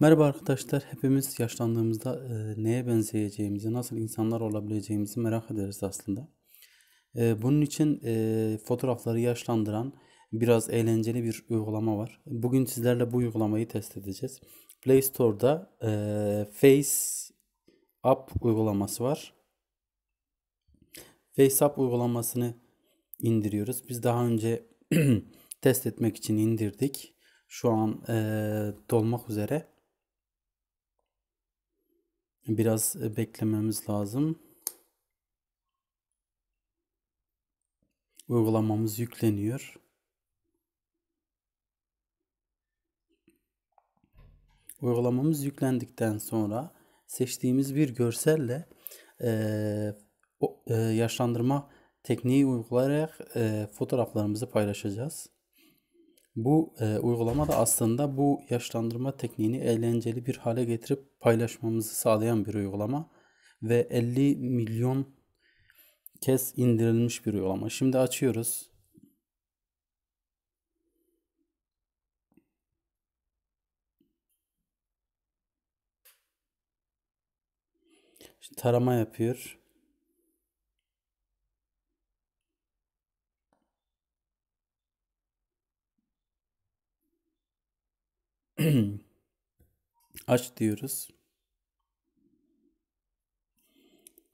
Merhaba arkadaşlar. Hepimiz yaşlandığımızda e, neye benzeyeceğimizi, nasıl insanlar olabileceğimizi merak ederiz aslında. E, bunun için e, fotoğrafları yaşlandıran biraz eğlenceli bir uygulama var. Bugün sizlerle bu uygulamayı test edeceğiz. Play Store'da e, Face App uygulaması var. Face App uygulamasını indiriyoruz. Biz daha önce test etmek için indirdik şu an e, dolmak üzere. Biraz beklememiz lazım. Uygulamamız yükleniyor. Uygulamamız yüklendikten sonra seçtiğimiz bir görselle e, o, e, yaşlandırma tekniği uygulayarak e, fotoğraflarımızı paylaşacağız. Bu e, uygulama da aslında bu yaşlandırma tekniğini eğlenceli bir hale getirip paylaşmamızı sağlayan bir uygulama ve 50 milyon kez indirilmiş bir uygulama. Şimdi açıyoruz. Şimdi tarama yapıyor. aç diyoruz.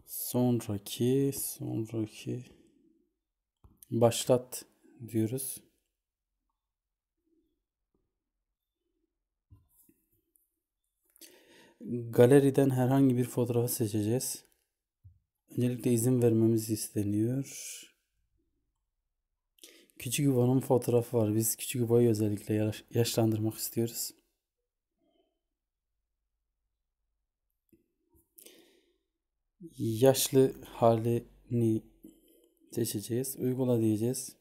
Sonraki, sonraki başlat diyoruz. Galeriden herhangi bir fotoğrafı seçeceğiz. Öncelikle izin vermemiz isteniyor. Küçük Yuva'nın fotoğrafı var. Biz Küçük Yuva'yı özellikle yaşlandırmak istiyoruz. yaşlı halini seçeceğiz. Uygula diyeceğiz.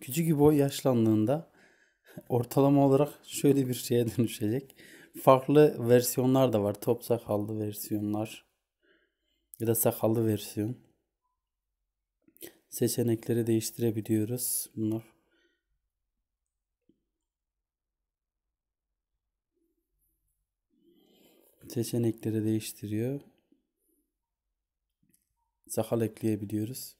Küçük boy yaşlandığında ortalama olarak şöyle bir şeye dönüşecek. Farklı versiyonlar da var. Top sakallı versiyonlar ya da sakallı versiyon seçenekleri değiştirebiliyoruz. Bunlar seçenekleri değiştiriyor. Sakal ekleyebiliyoruz.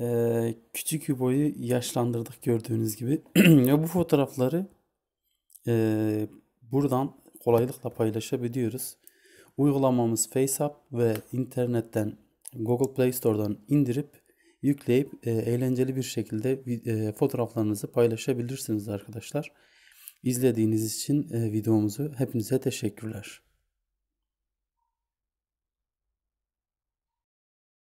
Ee, küçük Yubo'yu yaşlandırdık gördüğünüz gibi. ya bu fotoğrafları e, buradan kolaylıkla paylaşabiliyoruz. Uygulamamız FaceApp ve internetten Google Play Store'dan indirip yükleyip e, eğlenceli bir şekilde e, fotoğraflarınızı paylaşabilirsiniz arkadaşlar. İzlediğiniz için e, videomuzu hepinize teşekkürler.